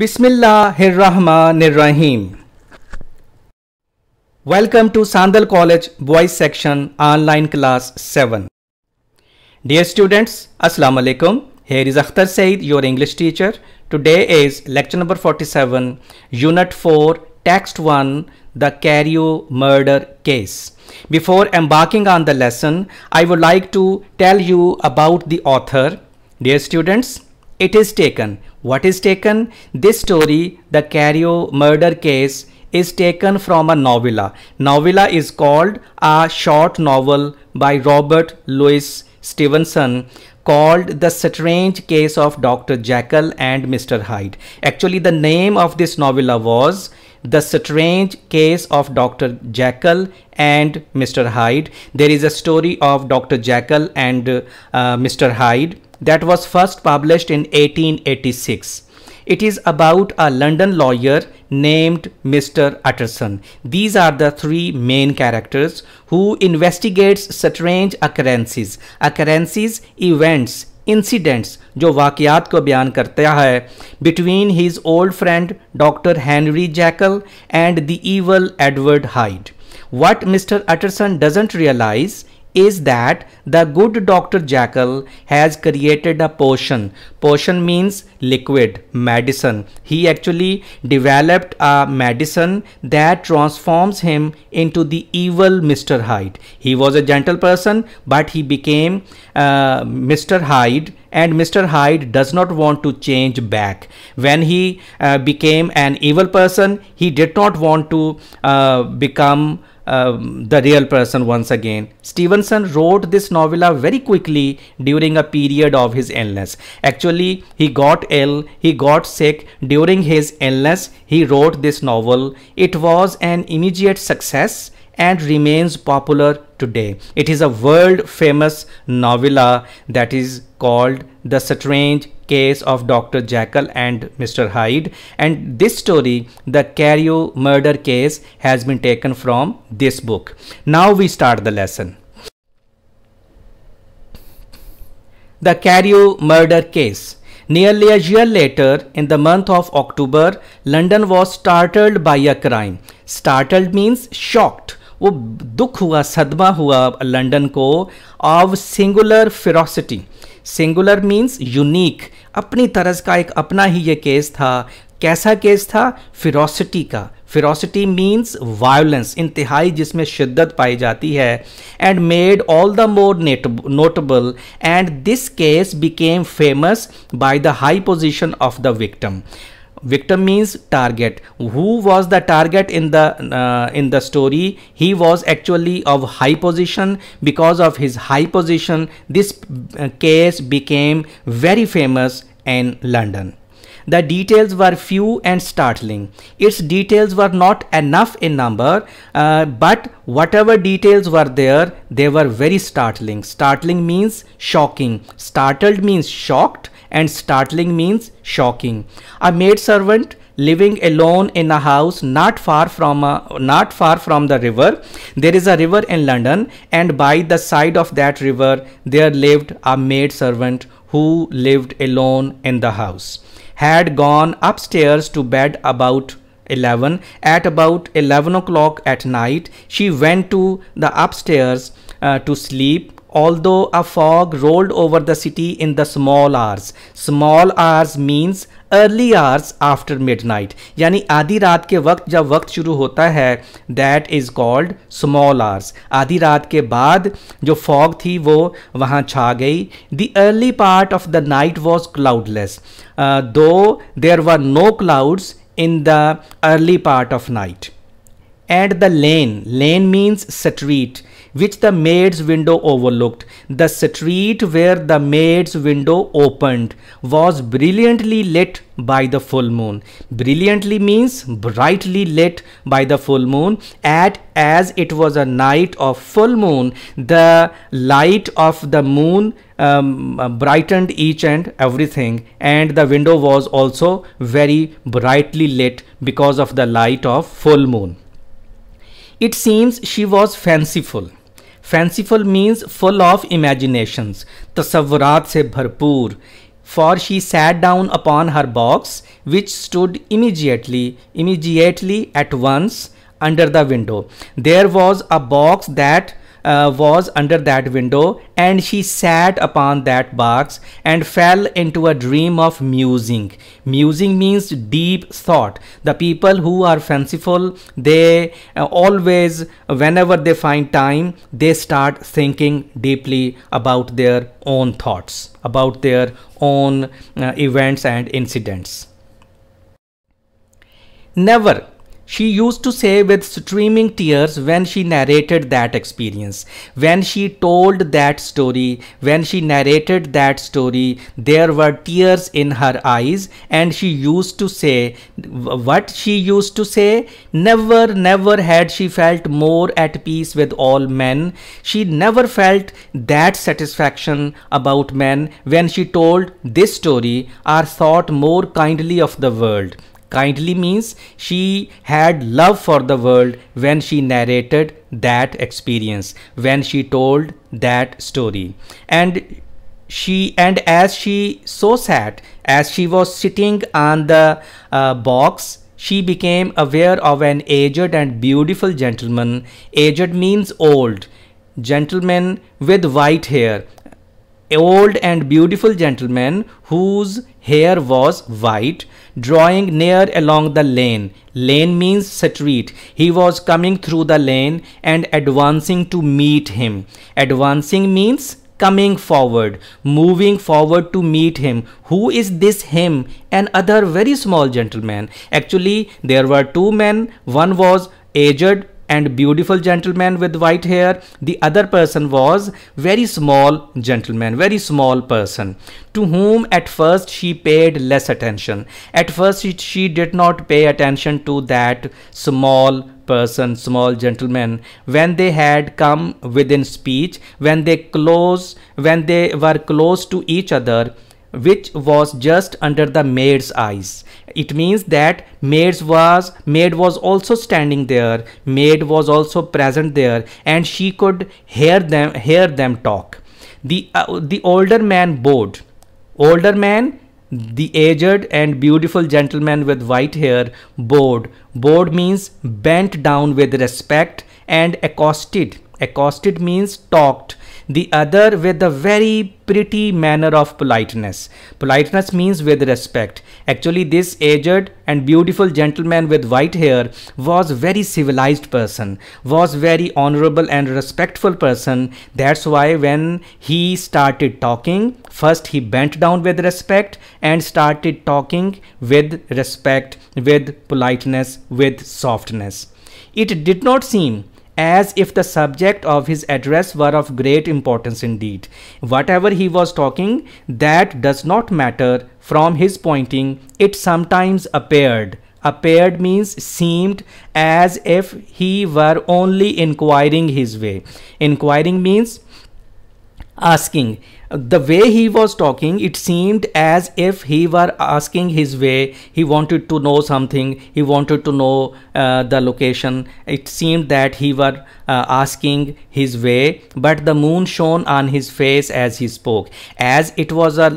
Bismillahirrahmanirrahim. Welcome to Sandal College Boys Section Online Class 7. Dear students, Assalamu alaikum. Here is Akhtar Said, your English teacher. Today is lecture number 47, Unit 4, Text 1, the Cario murder case. Before embarking on the lesson, I would like to tell you about the author. Dear students, it is taken what is taken? This story, the Cario murder case, is taken from a novella. Novella is called a short novel by Robert Louis Stevenson called The Strange Case of Dr. Jekyll and Mr. Hyde. Actually, the name of this novella was The Strange Case of Dr. Jekyll and Mr. Hyde. There is a story of Dr. Jekyll and uh, Mr. Hyde that was first published in 1886. It is about a London lawyer named Mr. Utterson. These are the three main characters who investigates strange occurrences. Occurrences, events, incidents, जो वाक़ात को बयान करता है between his old friend Doctor Henry Jekyll and the evil Edward Hyde. what Mr. Utterson doesn't realize is that the good Dr. Jackal has created a potion. Potion means liquid, medicine. He actually developed a medicine that transforms him into the evil Mr. Hyde. He was a gentle person, but he became uh, Mr. Hyde and Mr. Hyde does not want to change back. When he uh, became an evil person, he did not want to uh, become um, the real person once again. Stevenson wrote this novella very quickly during a period of his illness. Actually, he got ill, he got sick. During his illness, he wrote this novel. It was an immediate success and remains popular today. It is a world famous novella that is called The Strange case of Dr. Jekyll and Mr. Hyde and this story the Cario murder case has been taken from this book. Now we start the lesson. The Cario murder case Nearly a year later, in the month of October, London was startled by a crime. Startled means shocked. वो दुख हुआ सदमा हुआ London को of singular ferocity. Singular means unique अपनी तरह का एक अपना ही ये केस था कैसा केस था फिरोसिटी का फिरोसिटी मीन्स वायलेंस इंतहाई जिसमें शिद्दत पाई जाती है and made all the more notable and this case became famous by the high position of the victim victim means target who was the target in the uh, in the story he was actually of high position because of his high position this uh, case became very famous in london the details were few and startling. Its details were not enough in number, uh, but whatever details were there, they were very startling. Startling means shocking. Startled means shocked and startling means shocking. A maid servant living alone in a house not far from a, not far from the river there is a river in london and by the side of that river there lived a maid servant who lived alone in the house had gone upstairs to bed about 11 at about 11 o'clock at night she went to the upstairs uh, to sleep although a fog rolled over the city in the small hours small hours means early hours after midnight यानी आधी रात के वक्त जब वक्त शुरू होता है that is called small hours आधी रात के बाद जो fog थी वो वहाँ छा गई the early part of the night was cloudless uh, though there were no clouds in the early part of night and the lane. Lane means street which the maid's window overlooked. The street where the maid's window opened was brilliantly lit by the full moon. Brilliantly means brightly lit by the full moon. At as it was a night of full moon, the light of the moon um, uh, brightened each and everything, and the window was also very brightly lit because of the light of full moon. It seems she was fanciful. Fanciful means full of imaginations, tasavvurat se bharpur. For she sat down upon her box, which stood immediately, immediately at once under the window. There was a box that uh, was under that window and she sat upon that box and fell into a dream of musing. Musing means deep thought. The people who are fanciful, they uh, always, whenever they find time, they start thinking deeply about their own thoughts, about their own uh, events and incidents. Never she used to say with streaming tears when she narrated that experience. When she told that story, when she narrated that story, there were tears in her eyes and she used to say, what she used to say? Never, never had she felt more at peace with all men. She never felt that satisfaction about men when she told this story or thought more kindly of the world. Kindly means she had love for the world when she narrated that experience, when she told that story. And she and as she so sat, as she was sitting on the uh, box she became aware of an aged and beautiful gentleman. Aged means old. Gentleman with white hair old and beautiful gentleman whose hair was white, drawing near along the lane. Lane means street. He was coming through the lane and advancing to meet him. Advancing means coming forward, moving forward to meet him. Who is this him? An other very small gentleman. Actually, there were two men. One was aged and beautiful gentleman with white hair. The other person was very small gentleman, very small person to whom at first she paid less attention. At first she, did not pay attention to that small person, small gentleman, when they had come within speech, when they close, when they were close to each other, which was just under the maid's eyes it means that maids was maid was also standing there maid was also present there and she could hear them hear them talk the uh, the older man bowed older man the aged and beautiful gentleman with white hair bowed bowed means bent down with respect and accosted accosted means talked the other with a very pretty manner of politeness. Politeness means with respect. Actually, this aged and beautiful gentleman with white hair was very civilized person, was very honorable and respectful person. That's why when he started talking, first he bent down with respect and started talking with respect, with politeness, with softness. It did not seem as if the subject of his address were of great importance indeed. Whatever he was talking, that does not matter. From his pointing, it sometimes appeared. Appeared means seemed as if he were only inquiring his way. Inquiring means asking the way he was talking it seemed as if he were asking his way he wanted to know something he wanted to know uh, the location it seemed that he were uh, asking his way but the moon shone on his face as he spoke as it was a,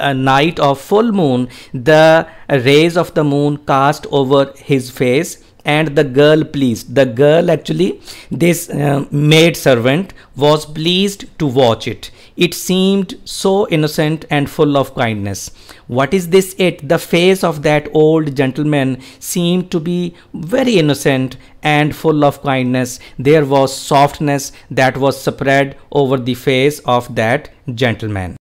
a night of full moon the rays of the moon cast over his face and the girl pleased. The girl actually, this uh, maid servant was pleased to watch it. It seemed so innocent and full of kindness. What is this it? The face of that old gentleman seemed to be very innocent and full of kindness. There was softness that was spread over the face of that gentleman.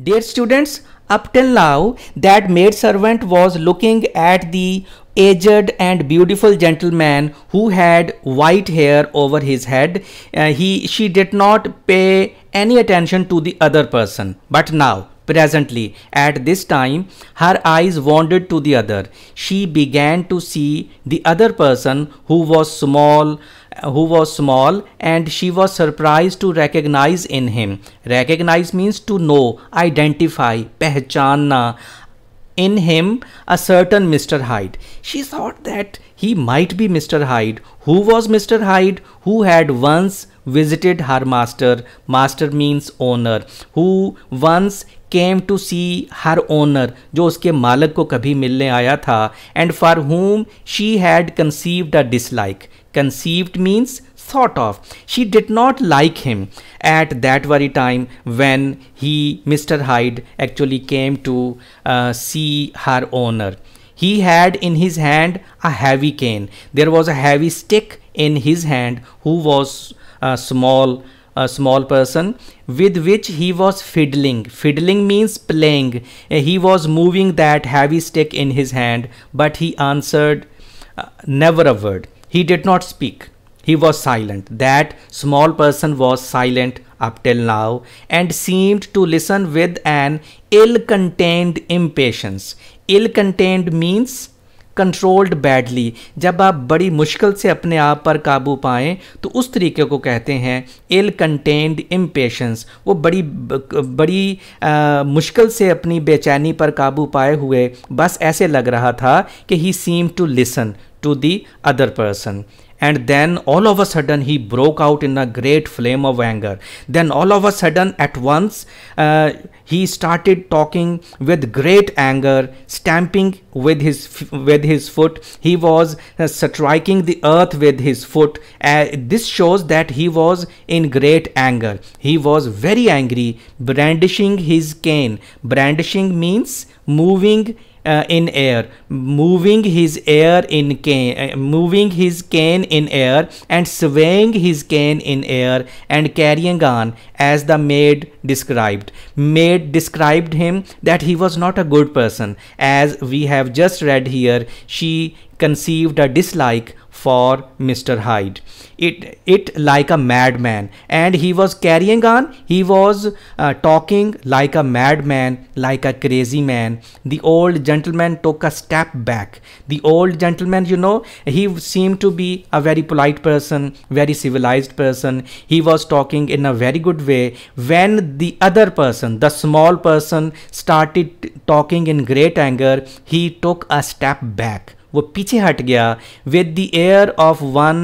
Dear students, up till now that maidservant was looking at the aged and beautiful gentleman who had white hair over his head. Uh, he, she did not pay any attention to the other person. But now, presently, at this time, her eyes wandered to the other. She began to see the other person who was small, who was small and she was surprised to recognize in him. Recognize means to know, identify, pehchanna. In him, a certain Mr. Hyde. She thought that he might be Mr. Hyde. Who was Mr. Hyde? Who had once visited her master. Master means owner. Who once came to see her owner जो उसके मालिक को कभी मिलने आया था and for whom she had conceived a dislike conceived means thought of she did not like him at that very time when he mr hyde actually came to uh, see her owner he had in his hand a heavy cane there was a heavy stick in his hand who was uh, small a small person with which he was fiddling fiddling means playing eh, he was moving that heavy stick in his hand but he answered uh, never a word he did not speak he was silent that small person was silent up till now and seemed to listen with an ill-contained impatience ill-contained means controlled badly जब आप बड़ी मुश्किल से अपने आप पर काबू पाएँ तो उस तरीके को कहते हैं इल कंटेंड इम्पेशंस वो बड़ी बड़ी आ, मुश्किल से अपनी बेचैनी पर काबू पाए हुए बस ऐसे लग रहा था कि he seem to listen to the other person and then all of a sudden he broke out in a great flame of anger then all of a sudden at once uh, he started talking with great anger stamping with his with his foot he was uh, striking the earth with his foot uh, this shows that he was in great anger he was very angry brandishing his cane brandishing means moving uh, in air moving his air in cane uh, moving his cane in air and swaying his cane in air and carrying on as the maid described maid described him that he was not a good person as we have just read here she conceived a dislike for Mr. Hyde. It it like a madman, and he was carrying on. He was uh, talking like a madman, like a crazy man. The old gentleman took a step back. The old gentleman, you know, he seemed to be a very polite person, very civilized person. He was talking in a very good way. When the other person, the small person, started talking in great anger, he took a step back वो पीछे हट गया with the air of one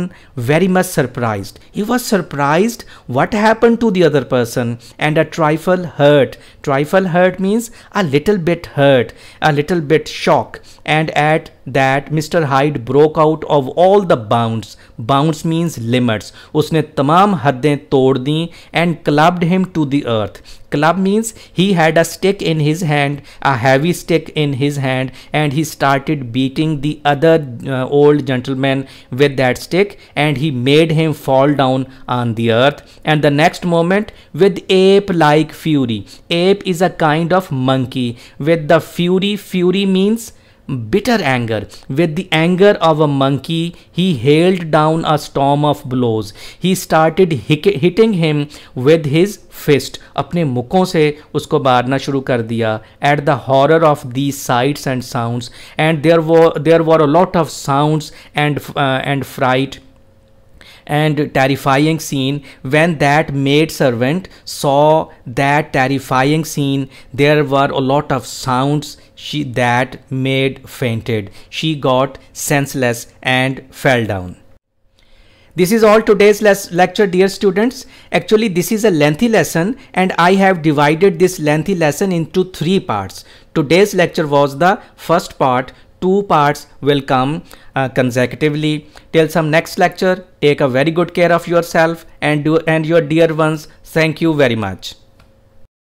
very much surprise he was surprise what happen to the other person and a trifle hurt trifle hurt means a little bit hurt a little bit shock and at that Mr. Hyde broke out of all the bounds. Bounds means limits. उसने तमाम हदें तोड़ दी and clubbed him to the earth. Club means he had a stick in his hand, a heavy stick in his hand, and he started beating the other uh, old gentleman with that stick and he made him fall down on the earth. And the next moment, with ape like fury, ape is a kind of monkey. With the fury, fury means bitter anger. With the anger of a monkey, he hailed down a storm of blows. He started hitting him with his fist. अपने मुखों से उसको मारना शुरू कर दिया At the horror of these sights and sounds, and there were there were a lot of sounds and uh, and fright and terrifying scene when that maid servant saw that terrifying scene there were a lot of sounds she that maid fainted she got senseless and fell down this is all today's lecture dear students actually this is a lengthy lesson and i have divided this lengthy lesson into three parts today's lecture was the first part two parts will come uh, consecutively till some next lecture take a very good care of yourself and do and your dear ones thank you very much